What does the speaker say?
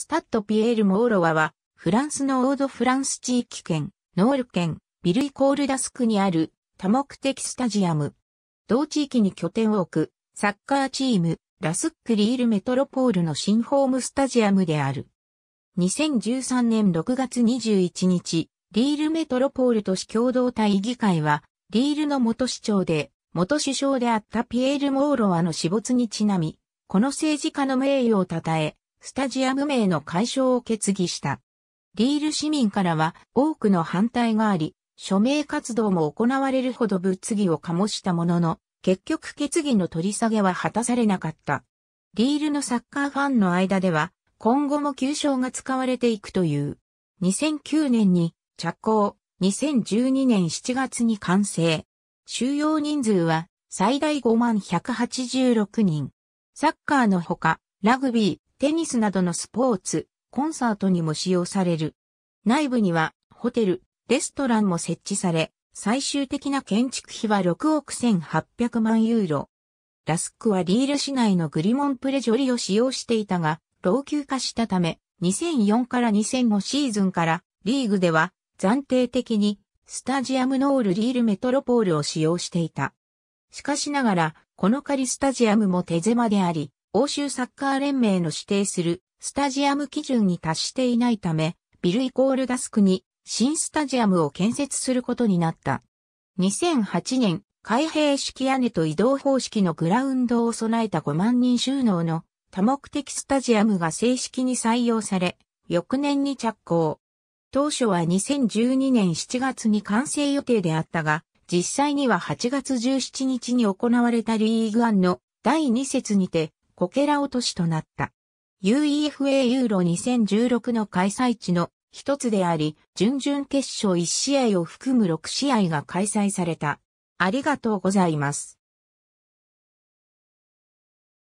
スタッド・ピエール・モーロワは、フランスのオード・フランス地域圏、ノール県、ビルイコールダスクにある多目的スタジアム。同地域に拠点を置く、サッカーチーム、ラスックリールメトロポールの新ホームスタジアムである。2013年6月21日、リールメトロポール都市共同体議会は、リールの元市長で、元首相であったピエール・モーロワの死没にちなみ、この政治家の名誉を称え、スタジアム名の解消を決議した。リール市民からは多くの反対があり、署名活動も行われるほど物議を醸したものの、結局決議の取り下げは果たされなかった。リールのサッカーファンの間では、今後も旧称が使われていくという。2009年に着工、2012年7月に完成。収容人数は最大5万186人。サッカーのほか、ラグビー、テニスなどのスポーツ、コンサートにも使用される。内部には、ホテル、レストランも設置され、最終的な建築費は6億1800万ユーロ。ラスクはリール市内のグリモンプレジョリを使用していたが、老朽化したため、2004から2005シーズンからリーグでは暫定的にスタジアムノールリールメトロポールを使用していた。しかしながら、この仮スタジアムも手狭であり、欧州サッカー連盟の指定するスタジアム基準に達していないため、ビルイコールダスクに新スタジアムを建設することになった。2008年、開閉式屋根と移動方式のグラウンドを備えた5万人収納の多目的スタジアムが正式に採用され、翌年に着工。当初は2012年7月に完成予定であったが、実際には8月17日に行われたリーグ1の第2節にてこけら落としとなった。UEFA ユーロ2016の開催地の一つであり、準々決勝1試合を含む6試合が開催された。ありがとうございます。